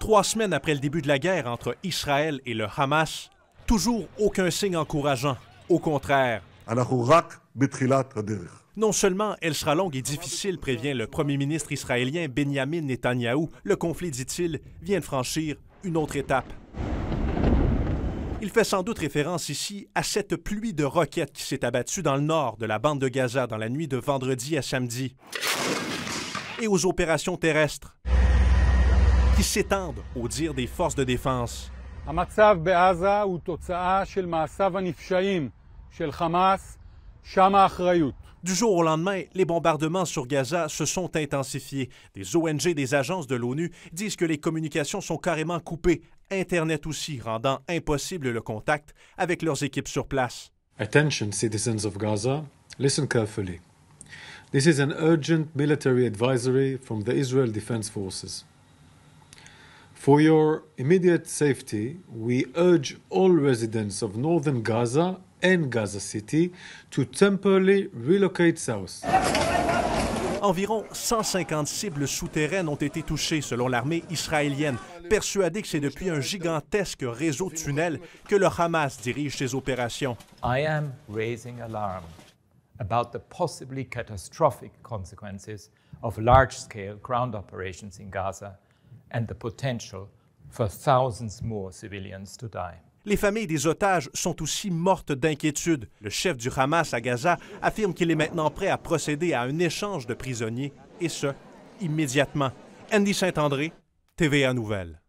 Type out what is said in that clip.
Trois semaines après le début de la guerre entre Israël et le Hamas, toujours aucun signe encourageant. Au contraire. Non seulement elle sera longue et difficile, prévient le premier ministre israélien Benjamin Netanyahu. le conflit, dit-il, vient de franchir une autre étape. Il fait sans doute référence ici à cette pluie de roquettes qui s'est abattue dans le nord de la bande de Gaza dans la nuit de vendredi à samedi et aux opérations terrestres s'étendent au dire des forces de défense. Du jour au lendemain, les bombardements sur Gaza se sont intensifiés. Des ONG des agences de l'ONU disent que les communications sont carrément coupées, Internet aussi, rendant impossible le contact avec leurs équipes sur place. Attention, citizens of Gaza, listen carefully. This is an urgent military advisory from the Israel For your immediate safety, we urge all residents of northern Gaza and Gaza City to temporarily relocate south. Environ 150 cibles souterraines ont été touchées, selon l'armée israélienne, persuadée que c'est depuis un gigantesque réseau de tunnels que le Hamas dirige ses opérations. I am raising alarm about the possibly catastrophic consequences of large-scale ground operations in Gaza les familles des otages sont aussi mortes d'inquiétude. Le chef du Hamas à Gaza affirme qu'il est maintenant prêt à procéder à un échange de prisonniers, et ce, immédiatement. Andy Saint-André, TVA Nouvelles.